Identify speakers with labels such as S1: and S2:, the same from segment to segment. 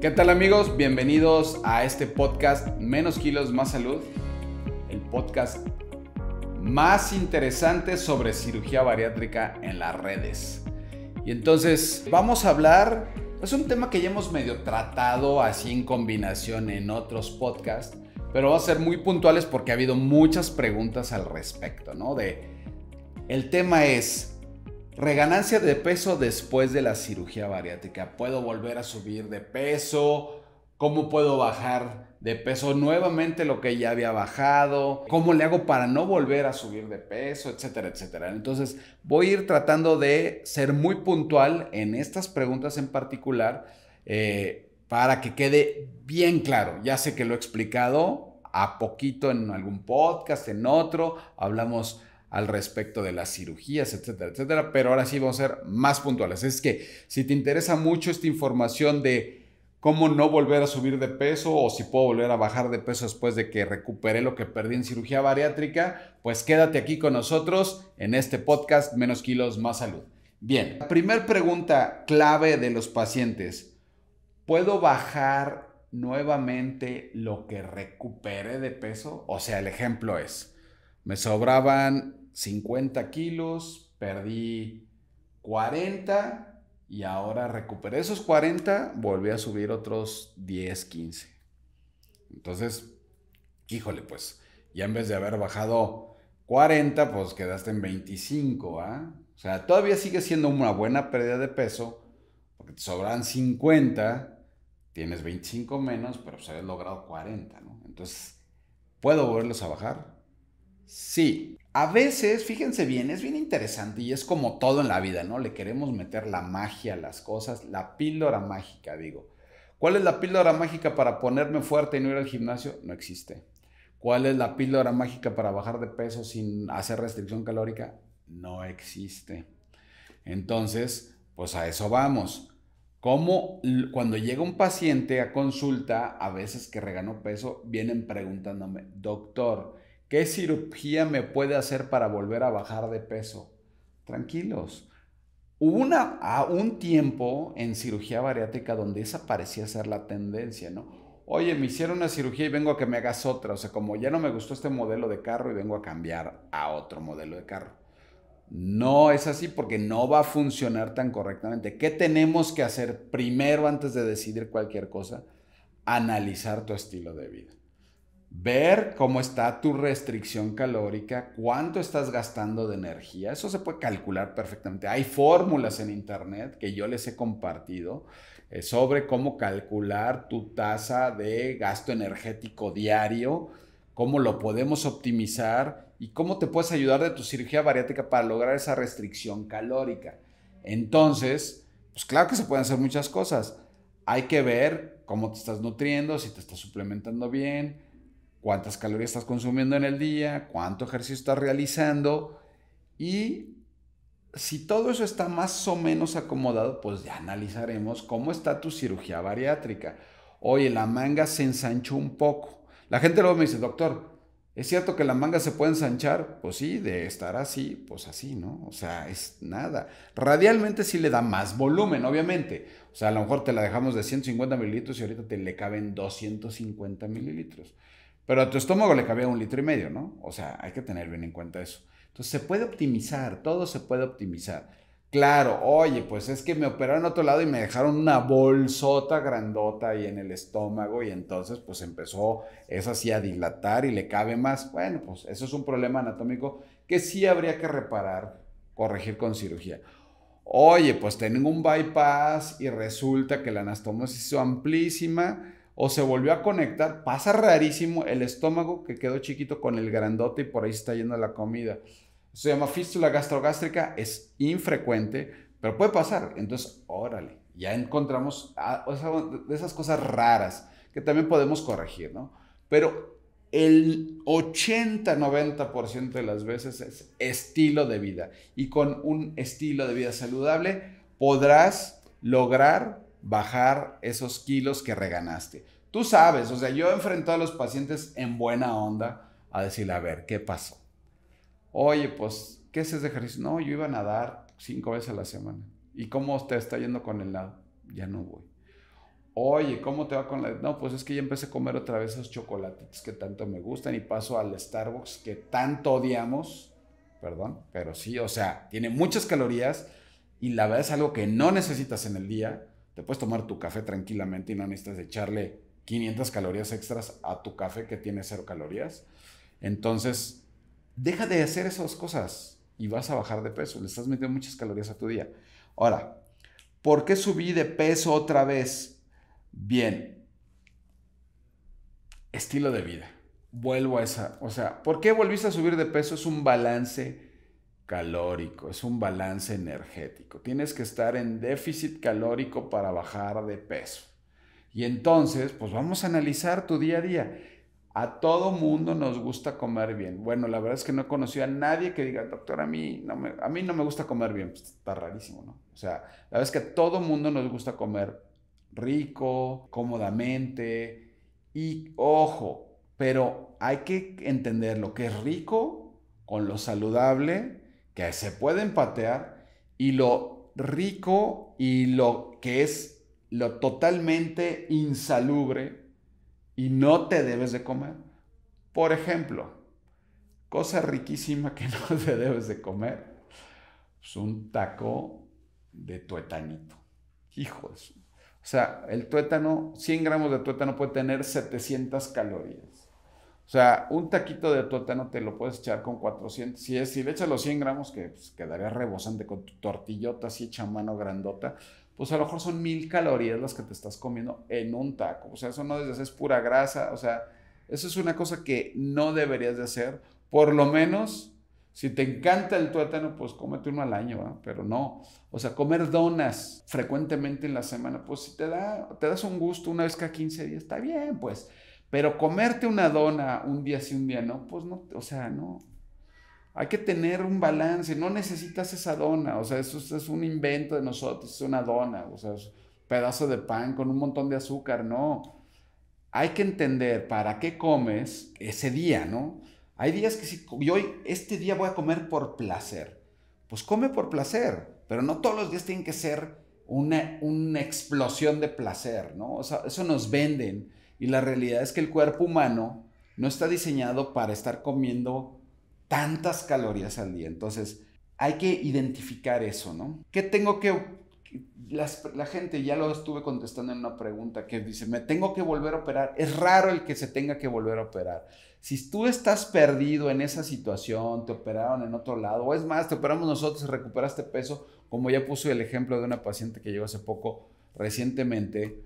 S1: ¿Qué tal amigos? Bienvenidos a este podcast Menos Kilos, Más Salud, el podcast más interesante sobre cirugía bariátrica en las redes. Y entonces vamos a hablar, es un tema que ya hemos medio tratado así en combinación en otros podcasts, pero va a ser muy puntuales porque ha habido muchas preguntas al respecto, ¿no? De, el tema es, Reganancia de peso después de la cirugía bariátrica. ¿Puedo volver a subir de peso? ¿Cómo puedo bajar de peso nuevamente lo que ya había bajado? ¿Cómo le hago para no volver a subir de peso? Etcétera, etcétera. Entonces voy a ir tratando de ser muy puntual en estas preguntas en particular eh, para que quede bien claro. Ya sé que lo he explicado a poquito en algún podcast, en otro. Hablamos al respecto de las cirugías, etcétera, etcétera. Pero ahora sí vamos a ser más puntuales. Es que si te interesa mucho esta información de cómo no volver a subir de peso o si puedo volver a bajar de peso después de que recuperé lo que perdí en cirugía bariátrica, pues quédate aquí con nosotros en este podcast Menos Kilos, Más Salud. Bien, la primera pregunta clave de los pacientes, ¿puedo bajar nuevamente lo que recuperé de peso? O sea, el ejemplo es, me sobraban 50 kilos, perdí 40 y ahora recuperé esos 40, volví a subir otros 10, 15. Entonces, híjole, pues ya en vez de haber bajado 40, pues quedaste en 25, ¿ah? O sea, todavía sigue siendo una buena pérdida de peso, porque te sobran 50, tienes 25 menos, pero se pues, habías logrado 40, ¿no? Entonces, ¿puedo volverlos a bajar? Sí, a veces, fíjense bien, es bien interesante y es como todo en la vida, ¿no? Le queremos meter la magia a las cosas, la píldora mágica, digo. ¿Cuál es la píldora mágica para ponerme fuerte y no ir al gimnasio? No existe. ¿Cuál es la píldora mágica para bajar de peso sin hacer restricción calórica? No existe. Entonces, pues a eso vamos. Como cuando llega un paciente a consulta, a veces que regano peso, vienen preguntándome, doctor, ¿Qué cirugía me puede hacer para volver a bajar de peso? Tranquilos. Hubo una, a un tiempo en cirugía bariátrica donde esa parecía ser la tendencia, ¿no? Oye, me hicieron una cirugía y vengo a que me hagas otra. O sea, como ya no me gustó este modelo de carro y vengo a cambiar a otro modelo de carro. No es así porque no va a funcionar tan correctamente. ¿Qué tenemos que hacer primero antes de decidir cualquier cosa? Analizar tu estilo de vida ver cómo está tu restricción calórica, cuánto estás gastando de energía. Eso se puede calcular perfectamente. Hay fórmulas en internet que yo les he compartido eh, sobre cómo calcular tu tasa de gasto energético diario, cómo lo podemos optimizar y cómo te puedes ayudar de tu cirugía bariátrica para lograr esa restricción calórica. Entonces, pues claro que se pueden hacer muchas cosas. Hay que ver cómo te estás nutriendo, si te estás suplementando bien, cuántas calorías estás consumiendo en el día, cuánto ejercicio estás realizando y si todo eso está más o menos acomodado, pues ya analizaremos cómo está tu cirugía bariátrica. Oye, la manga se ensanchó un poco. La gente luego me dice, doctor, ¿es cierto que la manga se puede ensanchar? Pues sí, de estar así, pues así, ¿no? O sea, es nada. Radialmente sí le da más volumen, obviamente. O sea, a lo mejor te la dejamos de 150 mililitros y ahorita te le caben 250 mililitros. Pero a tu estómago le cabía un litro y medio, ¿no? O sea, hay que tener bien en cuenta eso. Entonces, se puede optimizar, todo se puede optimizar. Claro, oye, pues es que me operaron a otro lado y me dejaron una bolsota grandota ahí en el estómago y entonces pues empezó es así a dilatar y le cabe más. Bueno, pues eso es un problema anatómico que sí habría que reparar, corregir con cirugía. Oye, pues tengo un bypass y resulta que la anastomosis es amplísima o se volvió a conectar, pasa rarísimo el estómago que quedó chiquito con el grandote y por ahí se está yendo la comida. Se llama fístula gastrogástrica, es infrecuente, pero puede pasar. Entonces, órale, ya encontramos ah, esas cosas raras que también podemos corregir, ¿no? Pero el 80-90% de las veces es estilo de vida. Y con un estilo de vida saludable podrás lograr bajar esos kilos que reganaste. Tú sabes, o sea, yo he a los pacientes en buena onda a decirle, a ver, ¿qué pasó? Oye, pues, ¿qué haces de ejercicio? No, yo iba a nadar cinco veces a la semana. ¿Y cómo te está yendo con el lado? Ya no voy. Oye, ¿cómo te va con la.? No, pues es que ya empecé a comer otra vez esos chocolatitos que tanto me gustan y paso al Starbucks que tanto odiamos. Perdón, pero sí, o sea, tiene muchas calorías y la verdad es algo que no necesitas en el día puedes tomar tu café tranquilamente y no necesitas echarle 500 calorías extras a tu café que tiene cero calorías. Entonces, deja de hacer esas cosas y vas a bajar de peso. Le estás metiendo muchas calorías a tu día. Ahora, ¿por qué subí de peso otra vez? Bien, estilo de vida. Vuelvo a esa. O sea, ¿por qué volviste a subir de peso? Es un balance calórico, es un balance energético. Tienes que estar en déficit calórico para bajar de peso. Y entonces, pues vamos a analizar tu día a día. A todo mundo nos gusta comer bien. Bueno, la verdad es que no he conocido a nadie que diga, doctor, a mí no me, a mí no me gusta comer bien. Pues, está rarísimo, ¿no? O sea, la verdad es que a todo mundo nos gusta comer rico, cómodamente. Y ojo, pero hay que entender lo que es rico con lo saludable se pueden patear y lo rico y lo que es lo totalmente insalubre y no te debes de comer. Por ejemplo, cosa riquísima que no te debes de comer, es pues, un taco de tuetanito. Hijos. O sea, el tuétano, 100 gramos de tuétano puede tener 700 calorías. O sea, un taquito de tuétano te lo puedes echar con 400. Si, si le echas los 100 gramos, que pues, quedaría rebosante con tu tortillota así hecha mano grandota, pues a lo mejor son mil calorías las que te estás comiendo en un taco. O sea, eso no es, es pura grasa. O sea, eso es una cosa que no deberías de hacer. Por lo menos, si te encanta el tuétano, pues cómete uno al año, pero no. O sea, comer donas frecuentemente en la semana, pues si te, da, te das un gusto una vez cada 15 días, está bien, pues. Pero comerte una dona un día sí, un día no, pues no, o sea, no. Hay que tener un balance, no necesitas esa dona, o sea, eso, es un invento de nosotros, es una dona, o sea, es un pedazo de pan con un montón de azúcar, no. Hay que entender para qué comes ese día, ¿no? Hay días que si yo este día voy a comer por placer, pues come por placer, pero no todos los días tienen que ser una, una explosión de placer, ¿no? O sea, eso nos venden y la realidad es que el cuerpo humano no está diseñado para estar comiendo tantas calorías al día. Entonces, hay que identificar eso, ¿no? ¿Qué tengo que... la gente, ya lo estuve contestando en una pregunta que dice, me tengo que volver a operar. Es raro el que se tenga que volver a operar. Si tú estás perdido en esa situación, te operaron en otro lado, o es más, te operamos nosotros y recuperaste peso, como ya puso el ejemplo de una paciente que llegó hace poco recientemente,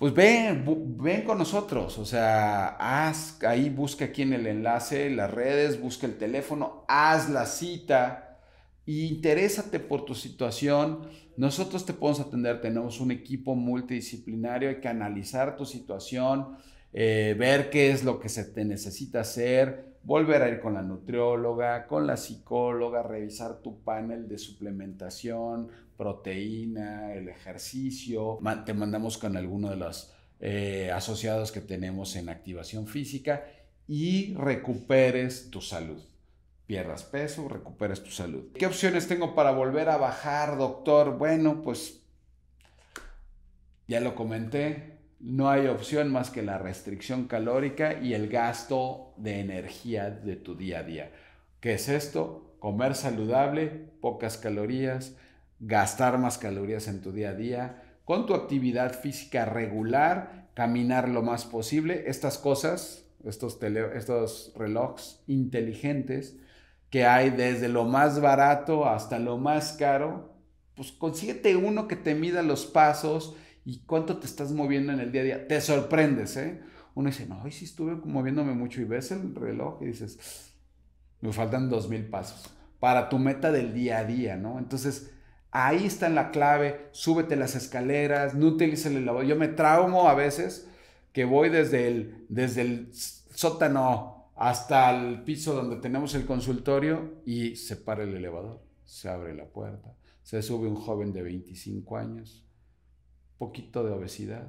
S1: pues ven, ven con nosotros, o sea, haz, ahí busca aquí en el enlace las redes, busca el teléfono, haz la cita, y interésate por tu situación. Nosotros te podemos atender, tenemos un equipo multidisciplinario, hay que analizar tu situación, eh, ver qué es lo que se te necesita hacer, volver a ir con la nutrióloga, con la psicóloga, revisar tu panel de suplementación, proteína, el ejercicio. Te mandamos con alguno de los eh, asociados que tenemos en activación física y recuperes tu salud. Pierdas peso, recuperes tu salud. ¿Qué opciones tengo para volver a bajar, doctor? Bueno, pues ya lo comenté, no hay opción más que la restricción calórica y el gasto de energía de tu día a día. ¿Qué es esto? Comer saludable, pocas calorías, gastar más calorías en tu día a día, con tu actividad física regular, caminar lo más posible. Estas cosas, estos, estos relojes inteligentes que hay desde lo más barato hasta lo más caro, pues consíguete uno que te mida los pasos y cuánto te estás moviendo en el día a día. Te sorprendes, ¿eh? Uno dice, no, hoy sí estuve moviéndome mucho y ves el reloj y dices, me faltan dos mil pasos para tu meta del día a día, ¿no? Entonces, Ahí está en la clave, súbete las escaleras, no utilices el elevador. Yo me traumo a veces que voy desde el, desde el sótano hasta el piso donde tenemos el consultorio y se para el elevador, se abre la puerta, se sube un joven de 25 años, poquito de obesidad,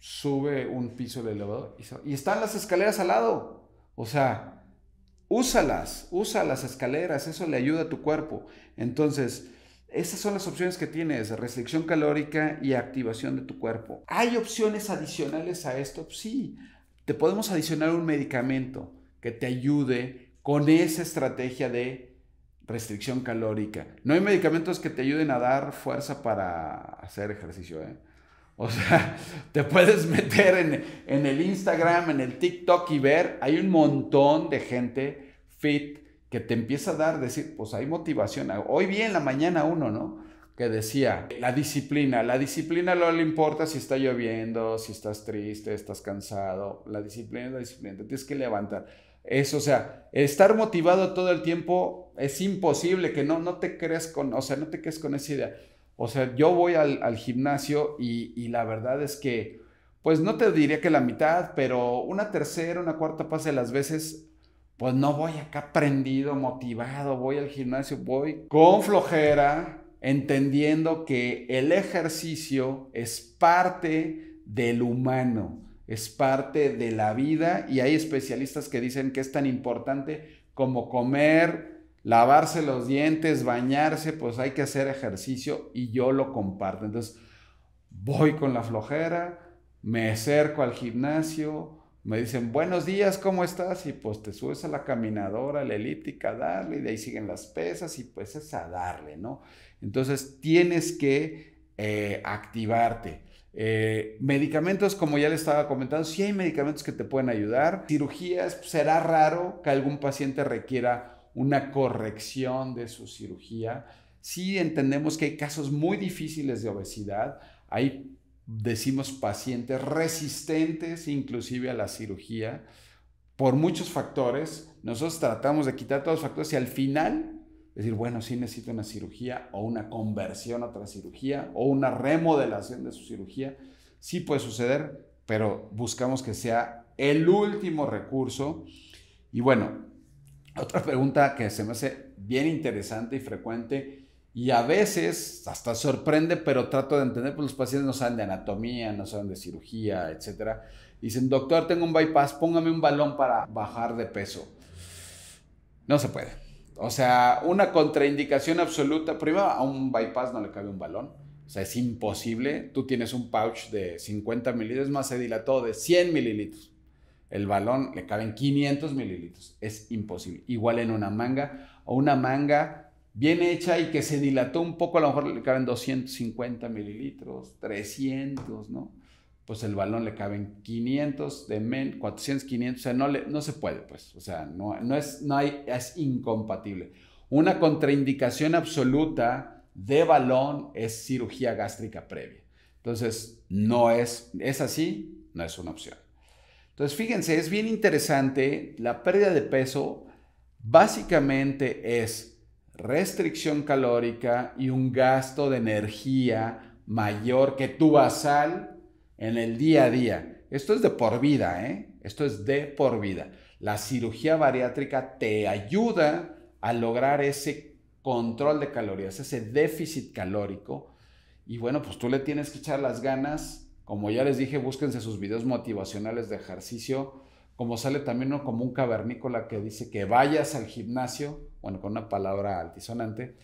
S1: sube un piso el elevador y, y están las escaleras al lado. O sea, úsalas, usa las escaleras, eso le ayuda a tu cuerpo. Entonces, esas son las opciones que tienes, restricción calórica y activación de tu cuerpo. ¿Hay opciones adicionales a esto? Sí, te podemos adicionar un medicamento que te ayude con esa estrategia de restricción calórica. No hay medicamentos que te ayuden a dar fuerza para hacer ejercicio. ¿eh? O sea, te puedes meter en, el Instagram, en el TikTok y ver, hay un montón de gente fit que te empieza a dar, decir, pues hay motivación. Hoy bien la mañana uno, ¿no? Que decía, la disciplina, la disciplina no le importa si está lloviendo, si estás triste, estás cansado, la disciplina la disciplina, te tienes que levantar. eso o sea, estar motivado todo el tiempo es imposible, que no, no te creas con, o sea, no te crees con esa idea. O sea, yo voy al, gimnasio y, la verdad es que, pues no te diría que la mitad, pero una tercera, una cuarta parte de las veces pues no voy acá prendido, motivado, voy al gimnasio, voy con flojera, entendiendo que el ejercicio es parte del humano, es parte de la vida y hay especialistas que dicen que es tan importante como comer, lavarse los dientes, bañarse, pues hay que hacer ejercicio y yo lo comparto. Entonces, voy con la flojera, me acerco al gimnasio, me dicen, buenos días, ¿cómo estás? Y pues te subes a la caminadora, a la elíptica, a darle, y de ahí siguen las pesas y pues es a darle, ¿no? Entonces tienes que eh, activarte. Eh, medicamentos, como ya le estaba comentando, sí hay medicamentos que te pueden ayudar. Cirugías, pues, será raro que algún paciente requiera una corrección de su cirugía. Sí entendemos que hay casos muy difíciles de obesidad. Hay decimos pacientes resistentes inclusive a la cirugía por muchos factores. Nosotros tratamos de quitar todos los factores y al final decir, bueno, si necesito una cirugía o una conversión a otra cirugía o una remodelación de su cirugía. Sí puede suceder, pero buscamos que sea el último recurso. Y bueno, otra pregunta que se me hace bien interesante y frecuente y a veces, hasta sorprende, pero trato de entender, pues los pacientes no saben de anatomía, no saben de cirugía, etc. Dicen, doctor, tengo un bypass, póngame un balón para bajar de peso. No se puede. O sea, una contraindicación absoluta. Primero, a un bypass no le cabe un balón. O sea, es imposible. Tú tienes un pouch de 50 mililitros, más se dilató de 100 mililitros. El balón le caben 500 mililitros. Es imposible. Igual en una manga. O una manga bien hecha y que se dilató un poco, a lo mejor le caben 250 mililitros, 300, ¿no? Pues el balón le caben 500, de 400, 500, o sea, no, le, no se puede, pues, o sea, no, no, es, no hay, es incompatible. Una contraindicación absoluta de balón es cirugía gástrica previa. Entonces, no es, es así, no es una opción. Entonces, fíjense, es bien interesante, la pérdida de peso básicamente es restricción calórica y un gasto de energía mayor que tu basal en el día a día. Esto es de por vida, ¿eh? Esto es de por vida. La cirugía bariátrica te ayuda a lograr ese control de calorías, ese déficit calórico. Y bueno, pues tú le tienes que echar las ganas. Como ya les dije, búsquense sus videos motivacionales de ejercicio. Como sale también ¿no? como un cavernícola que dice que vayas al gimnasio bueno, con una palabra altisonante,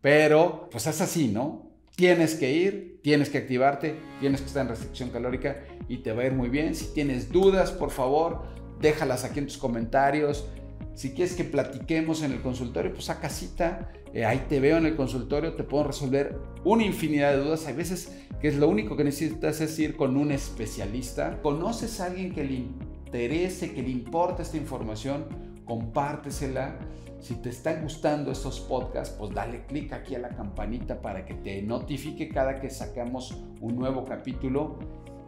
S1: pero pues es así, ¿no? Tienes que ir, tienes que activarte, tienes que estar en restricción calórica y te va a ir muy bien. Si tienes dudas, por favor, déjalas aquí en tus comentarios. Si quieres que platiquemos en el consultorio, pues a casita, eh, ahí te veo en el consultorio, te puedo resolver una infinidad de dudas. Hay veces que es lo único que necesitas es ir con un especialista. Conoces a alguien que le interese, que le importa esta información, compártesela si te están gustando estos podcasts, pues dale clic aquí a la campanita para que te notifique cada que sacamos un nuevo capítulo.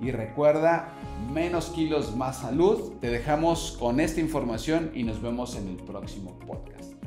S1: Y recuerda, menos kilos, más salud. Te dejamos con esta información y nos vemos en el próximo podcast.